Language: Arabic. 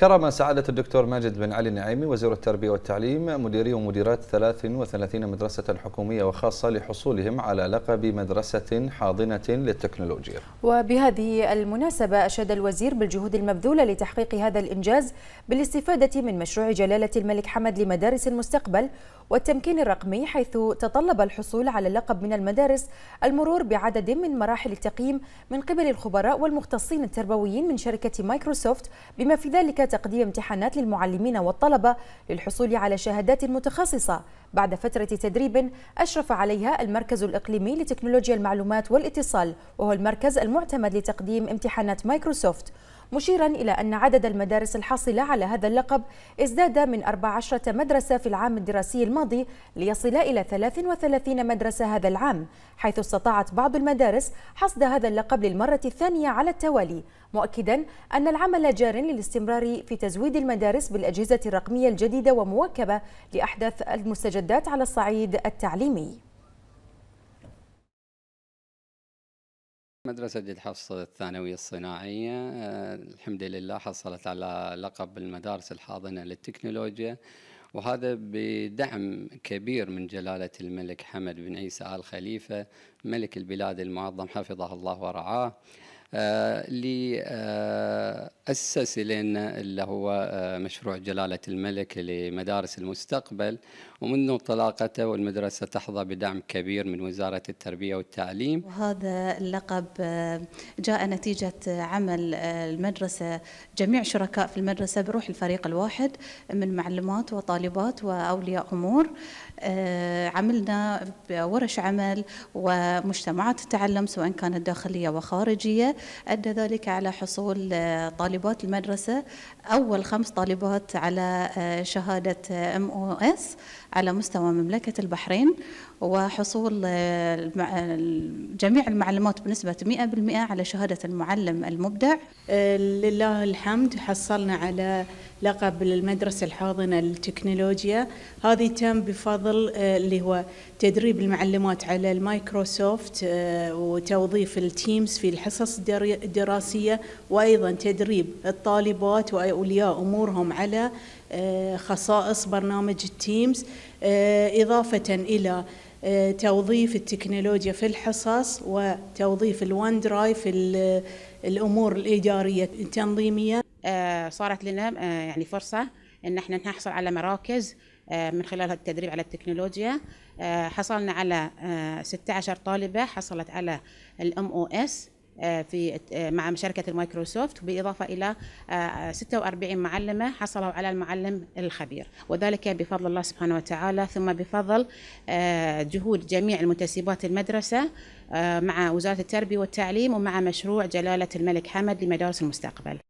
كرم سعادة الدكتور ماجد بن علي النعيمي وزير التربية والتعليم مديري ومديرات 33 مدرسة حكومية وخاصة لحصولهم على لقب مدرسة حاضنة للتكنولوجيا وبهذه المناسبة أشاد الوزير بالجهود المبذولة لتحقيق هذا الإنجاز بالاستفادة من مشروع جلالة الملك حمد لمدارس المستقبل والتمكين الرقمي حيث تطلب الحصول على اللقب من المدارس المرور بعدد من مراحل التقييم من قبل الخبراء والمختصين التربويين من شركة مايكروسوفت بما في ذلك تقديم امتحانات للمعلمين والطلبة للحصول على شهادات متخصصة بعد فترة تدريب أشرف عليها المركز الإقليمي لتكنولوجيا المعلومات والاتصال وهو المركز المعتمد لتقديم امتحانات مايكروسوفت مشيرا إلى أن عدد المدارس الحاصلة على هذا اللقب ازداد من 14 مدرسة في العام الدراسي الماضي ليصل إلى 33 مدرسة هذا العام حيث استطاعت بعض المدارس حصد هذا اللقب للمرة الثانية على التوالي مؤكدا أن العمل جار للاستمرار في تزويد المدارس بالأجهزة الرقمية الجديدة ومواكبة لأحداث المستجدات على الصعيد التعليمي مدرسة جد حفص الثانوية الصناعية آه، الحمد لله حصلت على لقب المدارس الحاضنة للتكنولوجيا وهذا بدعم كبير من جلالة الملك حمد بن عيسى آل خليفة ملك البلاد المعظم حفظه الله ورعاه اللي آه، أسس لنا اللي هو آه، مشروع جلالة الملك لمدارس المستقبل ومنذ انطلاقته والمدرسة تحظى بدعم كبير من وزارة التربية والتعليم وهذا اللقب آه، جاء نتيجة عمل المدرسة جميع شركاء في المدرسة بروح الفريق الواحد من معلمات وطالبات وأولياء أمور عملنا ورش عمل ومجتمعات التعلم سواء كانت داخلية وخارجية أدى ذلك على حصول آه، طالبات المدرسة أول خمس طالبات على آه، شهادة ام او اس على مستوى مملكة البحرين وحصول آه، جميع المعلمات بنسبة 100% على شهادة المعلم المبدع لله الحمد حصلنا على لقب المدرسة الحاضنة للتكنولوجيا هذه تم بفضل اللي هو تدريب المعلمات على المايكروسوفت وتوظيف التيمز في الحصص الدراسية وأيضا تدريب الطالبات وأولياء أمورهم على آه، خصائص برنامج التيمز آه، إضافة إلى آه، توظيف التكنولوجيا في الحصص وتوظيف الوان درايف في الأمور الإدارية التنظيمية صارت لنا يعني فرصة أن احنا نحصل على مراكز من خلال التدريب على التكنولوجيا حصلنا على 16 طالبة حصلت على الام او اس آه، في آه، مع شركه المايكروسوفت بالاضافه الى 46 آه، معلمه حصلوا على المعلم الخبير وذلك بفضل الله سبحانه وتعالى ثم بفضل جهود جميع المنتسبات المدرسه مع وزاره التربيه والتعليم ومع مشروع جلاله الملك حمد لمدارس المستقبل